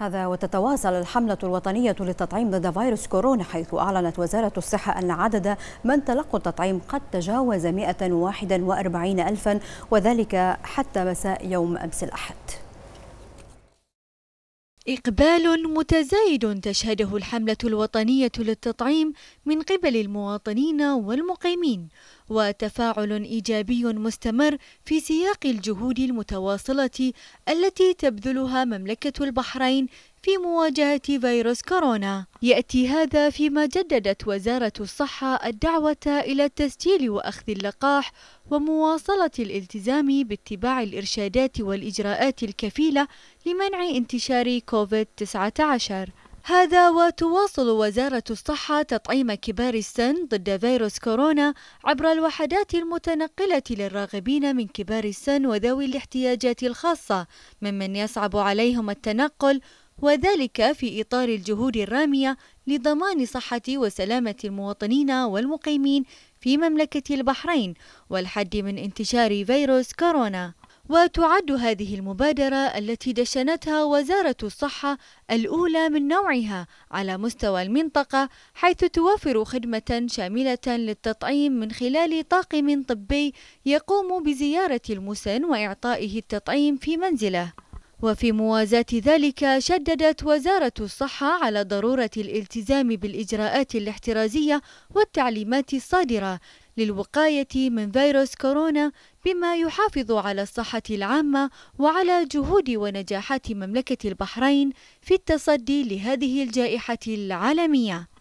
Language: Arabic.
هذا وتتواصل الحملة الوطنية للتطعيم ضد فيروس كورونا حيث أعلنت وزارة الصحة أن عدد من تلقوا التطعيم قد تجاوز 141 ألفا وذلك حتى مساء يوم أمس الأحد إقبال متزايد تشهده الحملة الوطنية للتطعيم من قبل المواطنين والمقيمين وتفاعل إيجابي مستمر في سياق الجهود المتواصلة التي تبذلها مملكة البحرين في مواجهة فيروس كورونا يأتي هذا فيما جددت وزارة الصحة الدعوة إلى التسجيل وأخذ اللقاح ومواصلة الالتزام باتباع الإرشادات والإجراءات الكفيلة لمنع انتشار كوفيد-19 هذا وتواصل وزارة الصحة تطعيم كبار السن ضد فيروس كورونا عبر الوحدات المتنقلة للراغبين من كبار السن وذوي الاحتياجات الخاصة ممن يصعب عليهم التنقل وذلك في إطار الجهود الرامية لضمان صحة وسلامة المواطنين والمقيمين في مملكة البحرين والحد من انتشار فيروس كورونا وتعد هذه المبادرة التي دشنتها وزارة الصحة الأولى من نوعها على مستوى المنطقة حيث توفر خدمة شاملة للتطعيم من خلال طاقم طبي يقوم بزيارة المسن وإعطائه التطعيم في منزله وفي موازاة ذلك شددت وزارة الصحة على ضرورة الالتزام بالإجراءات الاحترازية والتعليمات الصادرة للوقاية من فيروس كورونا بما يحافظ على الصحة العامة وعلى جهود ونجاحات مملكة البحرين في التصدي لهذه الجائحة العالمية